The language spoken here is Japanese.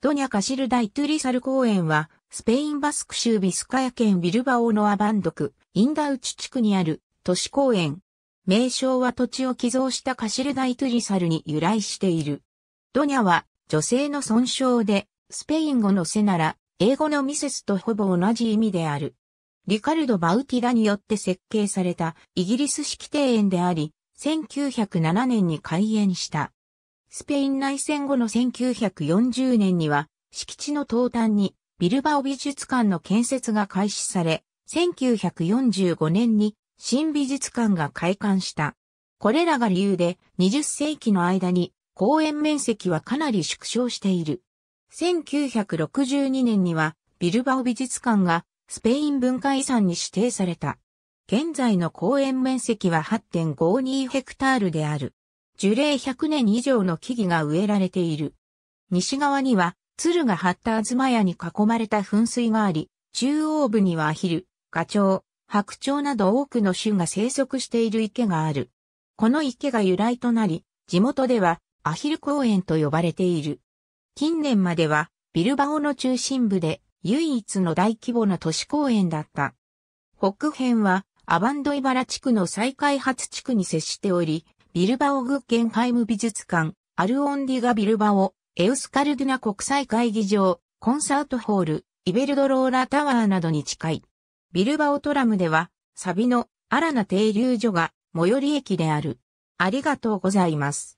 ドニャ・カシルダ・イトゥリサル公園は、スペインバスク州ビスカヤ県ビルバオのアバンドク、インダウチ地区にある都市公園。名称は土地を寄贈したカシルダ・イトゥリサルに由来している。ドニャは女性の損傷で、スペイン語のセなら、英語のミセスとほぼ同じ意味である。リカルド・バウティダによって設計されたイギリス式庭園であり、1907年に開園した。スペイン内戦後の1940年には、敷地の東端にビルバオ美術館の建設が開始され、1945年に新美術館が開館した。これらが理由で20世紀の間に公園面積はかなり縮小している。1962年にはビルバオ美術館がスペイン文化遺産に指定された。現在の公園面積は8.52ヘクタールである。樹齢100年以上の木々が植えられている。西側には、鶴が張った東屋に囲まれた噴水があり、中央部にはアヒル、ガチョウ、白鳥など多くの種が生息している池がある。この池が由来となり、地元ではアヒル公園と呼ばれている。近年まではビルバオの中心部で唯一の大規模な都市公園だった。北辺はアバンドイバラ地区の再開発地区に接しており、ビルバオグッケンハイム美術館、アルオンディガビルバオ、エウスカルドゥナ国際会議場、コンサートホール、イベルドローラタワーなどに近い。ビルバオトラムでは、サビのアラナ停留所が最寄り駅である。ありがとうございます。